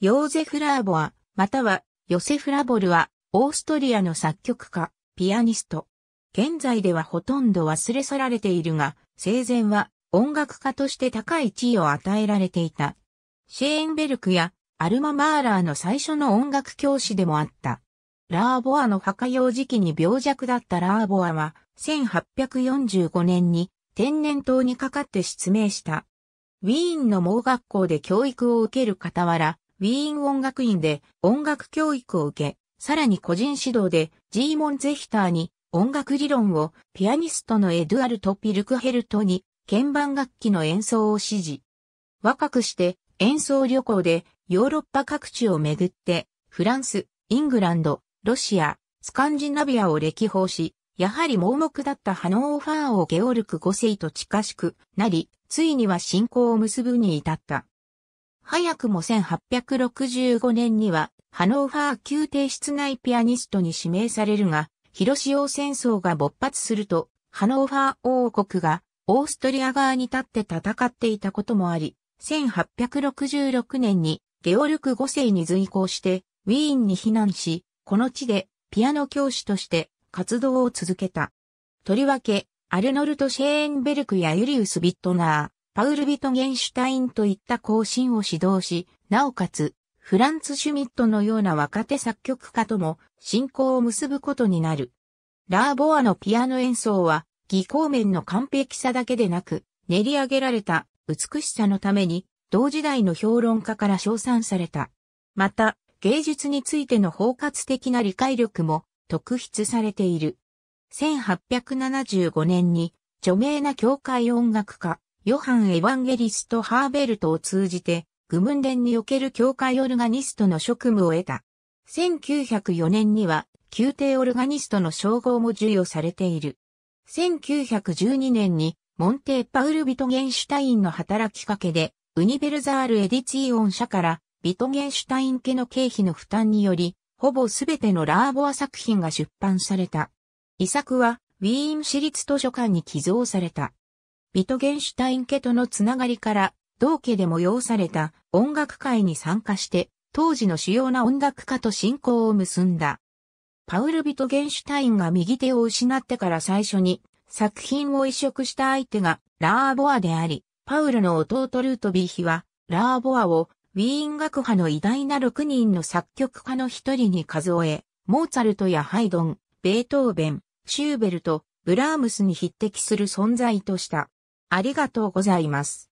ヨーゼフ・ラーボア、またはヨセフ・ラボルは、オーストリアの作曲家、ピアニスト。現在ではほとんど忘れ去られているが、生前は音楽家として高い地位を与えられていた。シェーンベルクやアルマ・マーラーの最初の音楽教師でもあった。ラーボアの墓用時期に病弱だったラーボアは、1845年に天然痘にかかって失明した。ウィーンの盲学校で教育を受ける傍ら、ウィーン音楽院で音楽教育を受け、さらに個人指導でジーモン・ゼヒターに音楽理論をピアニストのエドゥアルト・ピルクヘルトに鍵盤楽器の演奏を指示。若くして演奏旅行でヨーロッパ各地を巡ってフランス、イングランド、ロシア、スカンジナビアを歴訪し、やはり盲目だったハノーファーをゲオルク5世と近しくなり、ついには信仰を結ぶに至った。早くも1865年には、ハノーファー宮廷室内ピアニストに指名されるが、広潮戦争が勃発すると、ハノーファー王国がオーストリア側に立って戦っていたこともあり、1866年にゲオルク5世に随行してウィーンに避難し、この地でピアノ教師として活動を続けた。とりわけ、アルノルト・シェーンベルクやユリウス・ビットナー、パウル・ビトゲンシュタインといった行進を指導し、なおかつ、フランツ・シュミットのような若手作曲家とも信仰を結ぶことになる。ラーボアのピアノ演奏は、技巧面の完璧さだけでなく、練り上げられた美しさのために、同時代の評論家から称賛された。また、芸術についての包括的な理解力も特筆されている。1875年に著名な教会音楽家、ヨハン・エヴァンゲリスト・ハーベルトを通じて、グムンデンにおける教会オルガニストの職務を得た。1904年には、宮廷オルガニストの称号も授与されている。1912年に、モンテー・パウル・ビトゲンシュタインの働きかけで、ウニベルザール・エディツィオン社から、ビトゲンシュタイン家の経費の負担により、ほぼすべてのラーボア作品が出版された。遺作は、ウィーン市立図書館に寄贈された。ビトゲンシュタイン家とのつながりから、同家で催された音楽会に参加して、当時の主要な音楽家と親交を結んだ。パウル・ビトゲンシュタインが右手を失ってから最初に作品を移植した相手がラーボアであり、パウルの弟ルートビーヒはラーボアをウィーン学派の偉大な6人の作曲家の一人に数え、モーツァルトやハイドン、ベートーベン、シューベルト、ブラームスに匹敵する存在とした。ありがとうございます。